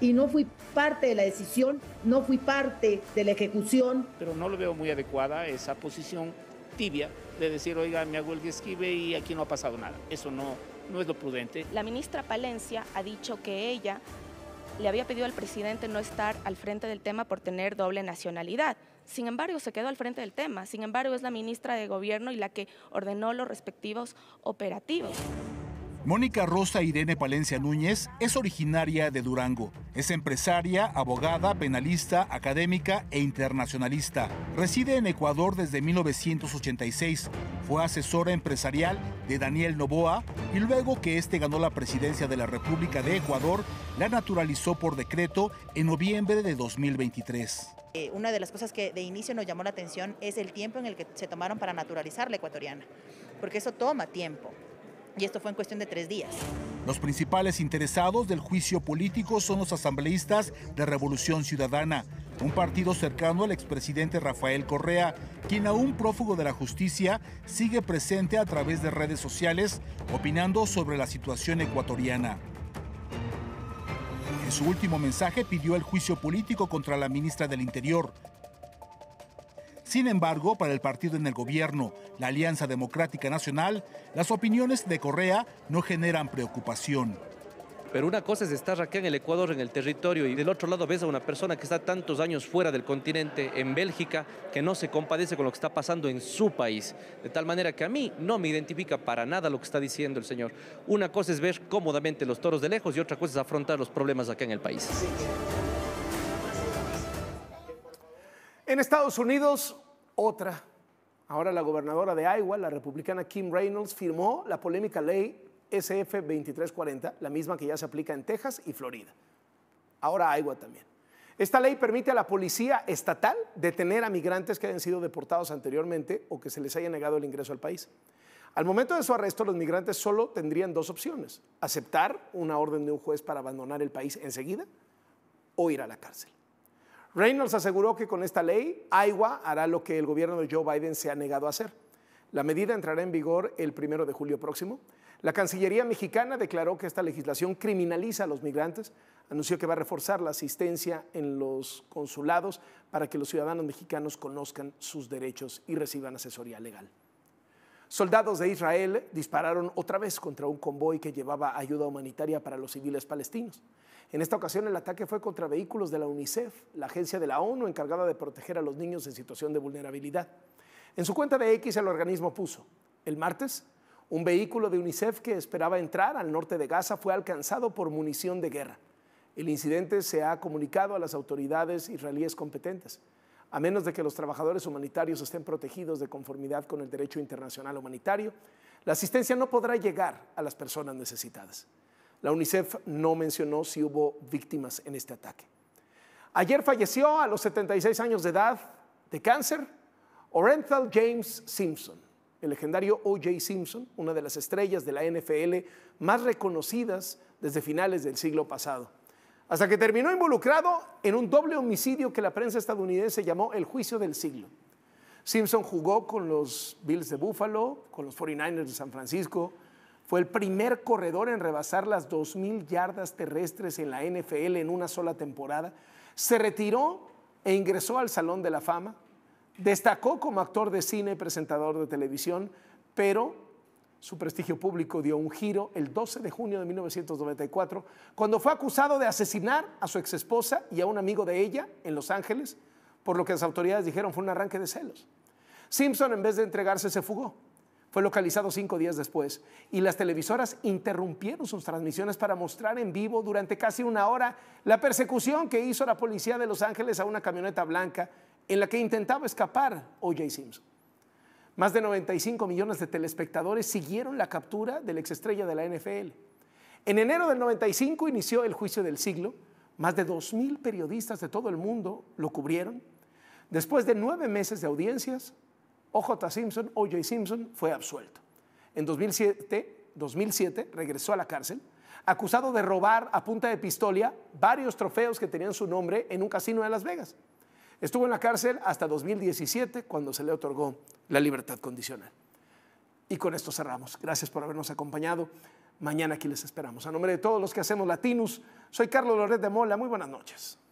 y no fui parte de la decisión, no fui parte de la ejecución. Pero no lo veo muy adecuada esa posición tibia de decir, oiga, me hago el que esquive y aquí no ha pasado nada. Eso no, no es lo prudente. La ministra Palencia ha dicho que ella le había pedido al presidente no estar al frente del tema por tener doble nacionalidad. Sin embargo, se quedó al frente del tema. Sin embargo, es la ministra de Gobierno y la que ordenó los respectivos operativos. Mónica Rosa Irene Palencia Núñez es originaria de Durango. Es empresaria, abogada, penalista, académica e internacionalista. Reside en Ecuador desde 1986. Fue asesora empresarial de Daniel Noboa y luego que este ganó la presidencia de la República de Ecuador, la naturalizó por decreto en noviembre de 2023. Eh, una de las cosas que de inicio nos llamó la atención es el tiempo en el que se tomaron para naturalizar la ecuatoriana, porque eso toma tiempo y esto fue en cuestión de tres días. Los principales interesados del juicio político son los asambleístas de Revolución Ciudadana, un partido cercano al expresidente Rafael Correa, quien aún prófugo de la justicia sigue presente a través de redes sociales opinando sobre la situación ecuatoriana. En su último mensaje pidió el juicio político contra la ministra del Interior, sin embargo, para el partido en el gobierno, la Alianza Democrática Nacional, las opiniones de Correa no generan preocupación. Pero una cosa es estar acá en el Ecuador, en el territorio, y del otro lado ves a una persona que está tantos años fuera del continente, en Bélgica, que no se compadece con lo que está pasando en su país. De tal manera que a mí no me identifica para nada lo que está diciendo el señor. Una cosa es ver cómodamente los toros de lejos y otra cosa es afrontar los problemas acá en el país. En Estados Unidos, otra. Ahora la gobernadora de Iowa, la republicana Kim Reynolds, firmó la polémica ley SF 2340, la misma que ya se aplica en Texas y Florida. Ahora Iowa también. Esta ley permite a la policía estatal detener a migrantes que hayan sido deportados anteriormente o que se les haya negado el ingreso al país. Al momento de su arresto, los migrantes solo tendrían dos opciones, aceptar una orden de un juez para abandonar el país enseguida o ir a la cárcel. Reynolds aseguró que con esta ley, Iowa hará lo que el gobierno de Joe Biden se ha negado a hacer. La medida entrará en vigor el primero de julio próximo. La Cancillería mexicana declaró que esta legislación criminaliza a los migrantes. Anunció que va a reforzar la asistencia en los consulados para que los ciudadanos mexicanos conozcan sus derechos y reciban asesoría legal. Soldados de Israel dispararon otra vez contra un convoy que llevaba ayuda humanitaria para los civiles palestinos. En esta ocasión el ataque fue contra vehículos de la UNICEF, la agencia de la ONU encargada de proteger a los niños en situación de vulnerabilidad. En su cuenta de X el organismo puso, el martes, un vehículo de UNICEF que esperaba entrar al norte de Gaza fue alcanzado por munición de guerra. El incidente se ha comunicado a las autoridades israelíes competentes, a menos de que los trabajadores humanitarios estén protegidos de conformidad con el derecho internacional humanitario. La asistencia no podrá llegar a las personas necesitadas. La UNICEF no mencionó si hubo víctimas en este ataque. Ayer falleció a los 76 años de edad de cáncer Orenthal James Simpson, el legendario O.J. Simpson, una de las estrellas de la NFL más reconocidas desde finales del siglo pasado, hasta que terminó involucrado en un doble homicidio que la prensa estadounidense llamó el juicio del siglo. Simpson jugó con los Bills de Buffalo, con los 49ers de San Francisco, fue el primer corredor en rebasar las 2.000 yardas terrestres en la NFL en una sola temporada. Se retiró e ingresó al Salón de la Fama. Destacó como actor de cine y presentador de televisión, pero su prestigio público dio un giro el 12 de junio de 1994, cuando fue acusado de asesinar a su exesposa y a un amigo de ella en Los Ángeles, por lo que las autoridades dijeron fue un arranque de celos. Simpson, en vez de entregarse, se fugó. Fue localizado cinco días después y las televisoras interrumpieron sus transmisiones para mostrar en vivo durante casi una hora la persecución que hizo la policía de Los Ángeles a una camioneta blanca en la que intentaba escapar O.J. Simpson. Más de 95 millones de telespectadores siguieron la captura del exestrella de la NFL. En enero del 95 inició el juicio del siglo. Más de 2.000 periodistas de todo el mundo lo cubrieron. Después de nueve meses de audiencias, OJ Simpson, OJ Simpson, fue absuelto. En 2007, 2007 regresó a la cárcel acusado de robar a punta de pistola varios trofeos que tenían su nombre en un casino de Las Vegas. Estuvo en la cárcel hasta 2017 cuando se le otorgó la libertad condicional. Y con esto cerramos. Gracias por habernos acompañado. Mañana aquí les esperamos. A nombre de todos los que hacemos Latinus, soy Carlos Loret de Mola. Muy buenas noches.